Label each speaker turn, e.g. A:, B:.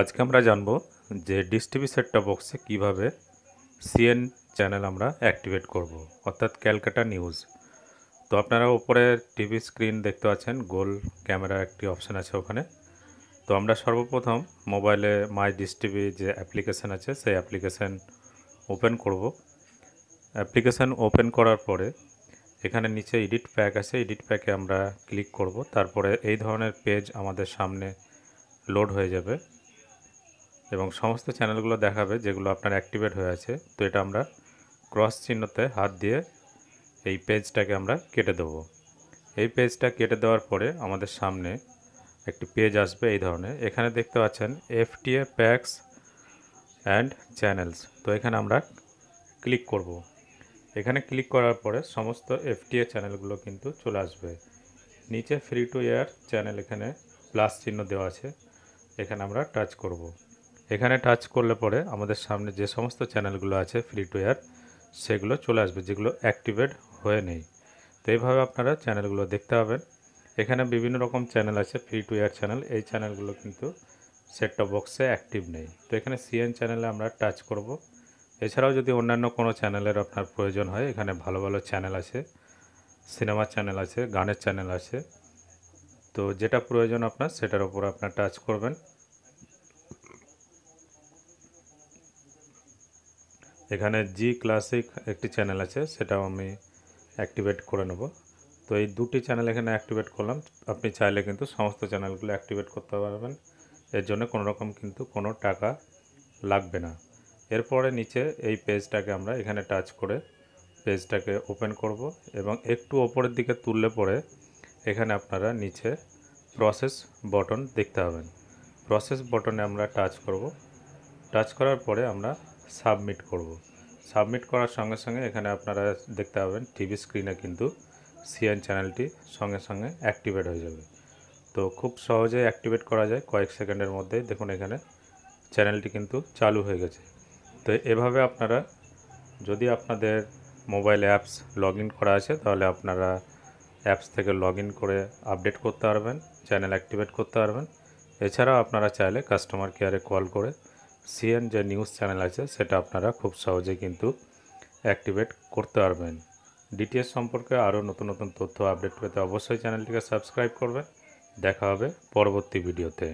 A: আজকে আমরা জানব যে ডিস টিভি সেটটা বক্সে কিভাবে সিএন চ্যানেল আমরা অ্যাক্টিভেট করব। অর্থাৎ ক্যালকাটা নিউজ তো আপনারা ওপরে টিভি স্ক্রিন দেখতে পাচ্ছেন গোল ক্যামেরা একটি অপশান আছে ওখানে তো আমরা সর্বপ্রথম মোবাইলে মাই ডিস টিভি যে অ্যাপ্লিকেশান আছে সেই অ্যাপ্লিকেশান ওপেন করব অ্যাপ্লিকেশান ওপেন করার পরে এখানে নিচে এডিট প্যাক আছে এডিট প্যাকে আমরা ক্লিক করব তারপরে এই ধরনের পেজ আমাদের সামনে লোড হয়ে যাবে এবং সমস্ত চ্যানেলগুলো দেখাবে যেগুলো আপনার অ্যাক্টিভেট হয়ে আছে তো এটা আমরা ক্রস চিহ্নতে হাত দিয়ে এই পেজটাকে আমরা কেটে দেব এই পেজটা কেটে দেওয়ার পরে আমাদের সামনে একটি পেজ আসবে এই ধরনের এখানে দেখতে পাচ্ছেন এফটিএ প্যাক্স অ্যান্ড চ্যানেলস তো এখানে আমরা ক্লিক করব। এখানে ক্লিক করার পরে সমস্ত টিএ চ্যানেলগুলো কিন্তু চলে আসবে নিচে ফ্রি টু এয়ার চ্যানেল এখানে প্লাস চিহ্ন দেওয়া আছে এখানে আমরা টাচ করব। এখানে টাচ করলে পরে আমাদের সামনে যে সমস্ত চ্যানেলগুলো আছে ফ্রি টু এয়ার সেগুলো চলে আসবে যেগুলো অ্যাক্টিভেট হয়ে নেই তো এইভাবে আপনারা চ্যানেলগুলো দেখতে পাবেন এখানে বিভিন্ন রকম চ্যানেল আছে ফ্রি টু এয়ার চ্যানেল এই চ্যানেলগুলো কিন্তু সেটটা বক্সে অ্যাক্টিভ নেই তো এখানে সিএন চ্যানেলে আমরা টাচ করব এছাড়াও যদি অন্যান্য কোনো চ্যানেলের আপনার প্রয়োজন হয় এখানে ভালো ভালো চ্যানেল আছে সিনেমা চ্যানেল আছে গানের চ্যানেল আছে তো যেটা প্রয়োজন আপনার সেটার ওপর আপনার টাচ করবেন এখানে জি ক্লাসিক একটি চ্যানেল আছে সেটাও আমি অ্যাক্টিভেট করে নেব তো এই দুটি চ্যানেল এখানে অ্যাক্টিভেট করলাম আপনি চাইলে কিন্তু সমস্ত চ্যানেলগুলো অ্যাক্টিভেট করতে পারবেন এর জন্য কোনো রকম কিন্তু কোনো টাকা লাগবে না এরপরে নিচে এই পেজটাকে আমরা এখানে টাচ করে পেজটাকে ওপেন করব এবং একটু ওপরের দিকে তুললে পরে এখানে আপনারা নিচে প্রসেস বটন দেখতে পাবেন প্রসেস বটনে আমরা টাচ করব টাচ করার পরে আমরা সাবমিট করব। সাবমিট করার সঙ্গে সঙ্গে এখানে আপনারা দেখতে পাবেন টিভি স্ক্রিনে কিন্তু সিএন চ্যানেলটি সঙ্গে সঙ্গে অ্যাক্টিভেট হয়ে যাবে তো খুব সহজে অ্যাক্টিভেট করা যায় কয়েক সেকেন্ডের মধ্যে দেখুন এখানে চ্যানেলটি কিন্তু চালু হয়ে গেছে তো এভাবে আপনারা যদি আপনাদের মোবাইল অ্যাপস লগ করা আছে তাহলে আপনারা অ্যাপস থেকে লগ করে আপডেট করতে পারবেন চ্যানেল অ্যাক্টিভেট করতে পারবেন এছাড়াও আপনারা চাইলে কাস্টমার কেয়ারে কল করে সিএন যে নিউজ চ্যানেল আছে সেটা আপনারা খুব সহজে কিন্তু অ্যাক্টিভেট করতে পারবেন ডিটিএস সম্পর্কে আরও নতুন নতুন তথ্য আপডেট পেতে অবশ্যই চ্যানেলটিকে সাবস্ক্রাইব করবেন দেখা হবে পরবর্তী ভিডিওতে